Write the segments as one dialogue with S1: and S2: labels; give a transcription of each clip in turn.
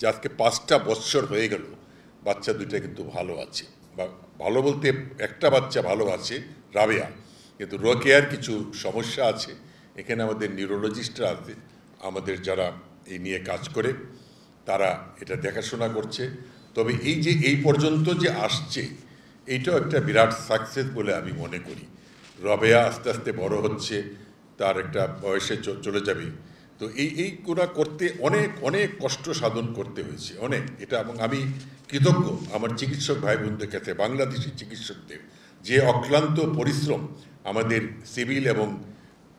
S1: যে আজকে পাঁচটা বৎসর হয়ে গেল বাচ্চা দুইটা কিন্তু ভালো আছে বা ভালো বলতে একটা বাচ্চা ভালো আছে রাবেয়া কিন্তু রোকেয়ার কিছু সমস্যা আছে এখানে আমাদের নিউরোলজিস্টরা আছে আমাদের যারা এই নিয়ে কাজ করে তারা এটা দেখাশোনা করছে তবে এই যে এই পর্যন্ত যে আসছে এইটাও একটা বিরাট সাকসেস বলে আমি মনে করি রবেয়া আস্তে আস্তে বড় হচ্ছে তার একটা বয়সে চলে যাবে তো এই এই কোনা করতে অনেক অনেক কষ্ট সাধন করতে হয়েছে অনেক এটা এবং আমি কৃতজ্ঞ আমার চিকিৎসক ভাই বোনদের কাছে বাংলাদেশি চিকিৎসকদের যে অক্লান্ত পরিশ্রম আমাদের সিভিল এবং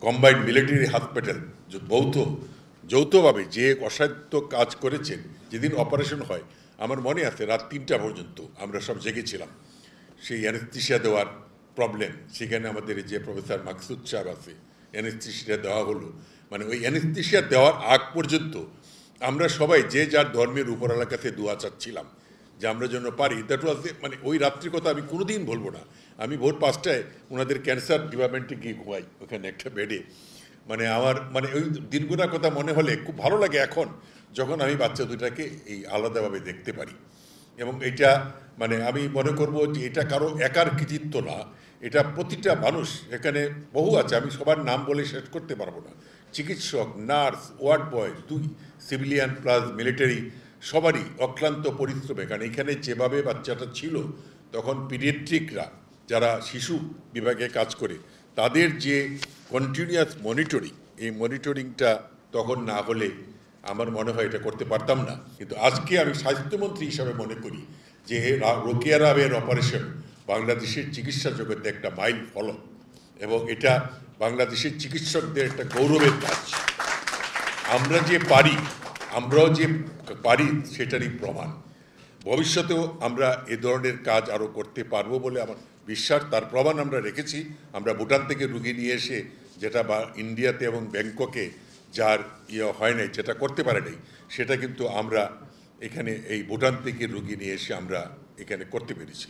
S1: কম্বাইন্ড মিলিটারি হসপিটাল যৌথ যৌথভাবে যে অসাধ্য কাজ করেছেন যেদিন অপারেশন হয় আমার মনে আছে রাত তিনটা পর্যন্ত আমরা সব জেগেছিলাম সেই অ্যানেস্থিশিয়া দেওয়ার প্রবলেম সেখানে আমাদের যে প্রফেসর মাকসুদ সাহেব আছে অ্যানেস্থিসিয়া দেওয়া হলো মানে ওই অ্যানেস্থিসিয়া দেওয়ার আগ পর্যন্ত আমরা সবাই যে যার ধর্মের উপরালার কাছে দোয়া চাচ্ছিলাম যে আমরা জন্য পারি দ্যাট ওয়াজ মানে ওই রাত্রির কথা আমি কোনো দিন বলবো না আমি ভোর পাঁচটায় ওনাদের ক্যান্সার ডিপার্টমেন্টে গিয়ে ঘুমাই ওখানে একটা বেডে মানে আমার মানে ওই দিনগুলোর কথা মনে হলে খুব ভালো লাগে এখন যখন আমি বাচ্চা দুটাকে এই আলাদাভাবে দেখতে পারি এবং এটা মানে আমি মনে করব যে এটা কারো একার কৃতিত্ব না এটা প্রতিটা মানুষ এখানে বহু আছে আমি সবার নাম বলে শেষ করতে পারবো না চিকিৎসক নার্স ওয়ার্ড বয় দুই সিভিলিয়ান প্লাস মিলিটারি সবারই অক্লান্ত পরিশ্রমে কারণ এখানে যেভাবে বাচ্চাটা ছিল তখন পিডিয়েট্রিকরা যারা শিশু বিভাগে কাজ করে তাদের যে কন্টিনিউয়াস মনিটরিং এই মনিটরিংটা তখন না হলে আমার মনে হয় এটা করতে পারতাম না কিন্তু আজকে আমি স্বাস্থ্যমন্ত্রী হিসাবে মনে করি যে রোকিয়ারাবের অপারেশন বাংলাদেশের চিকিৎসা জগতে একটা মাইল ফলক এবং এটা বাংলাদেশের চিকিৎসকদের একটা গৌরবের কাজ আমরা যে পারি আমরাও যে পারি সেটারই প্রমাণ ভবিষ্যতেও আমরা এ ধরনের কাজ আরও করতে পারবো বলে আমার বিশ্বাস তার প্রমাণ আমরা রেখেছি আমরা ভুটান থেকে রুগী নিয়ে এসে যেটা বা ইন্ডিয়াতে এবং ব্যাংককে যার ইয়ে হয় নাই যেটা করতে পারে নাই সেটা কিন্তু আমরা এখানে এই ভুটান থেকে রুগী নিয়ে এসে আমরা এখানে করতে পেরেছি